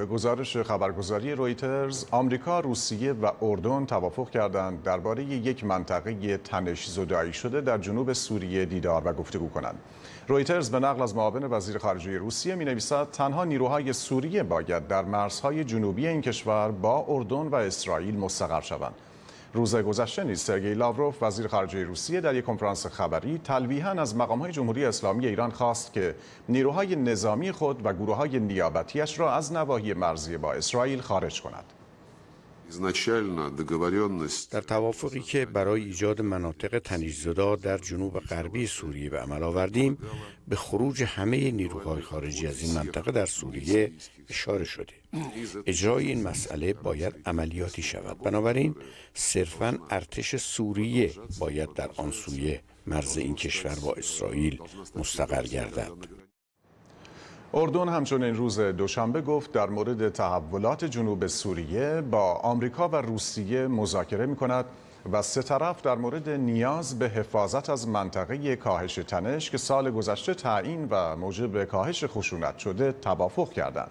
به گزارش خبرگزاری رویترز آمریکا، روسیه و اردن توافق کردند درباره یک منطقه تنش زدایی شده در جنوب سوریه دیدار و گفتگو کنند. رویترز به نقل از معاون وزیر خارجه روسیه می نویسد تنها نیروهای سوریه باید در مرزهای جنوبی این کشور با اردن و اسرائیل مستقر شوند. روز گذشته نیز سرگئی لاوروف وزیر خارجه روسیه در یک کنفرانس خبری تلویحا از مقامهای جمهوری اسلامی ایران خواست که نیروهای نظامی خود و گروههای نیابتیاش را از نواحی مرزی با اسرائیل خارج کند در توافقی که برای ایجاد مناطق تنیجزدا در جنوب غربی سوریه به عمل آوردیم به خروج همه نیروهای خارجی از این منطقه در سوریه اشاره شده اجرای این مسئله باید عملیاتی شود بنابراین صرفا ارتش سوریه باید در آن سویه مرز این کشور با اسرائیل مستقر گردد اردن همچنین روز دوشنبه گفت در مورد تحولات جنوب سوریه با آمریکا و روسیه مذاکره می کند و سه طرف در مورد نیاز به حفاظت از منطقه کاهش تنش که سال گذشته تعیین و موجب کاهش خشونت شده توافق کردند.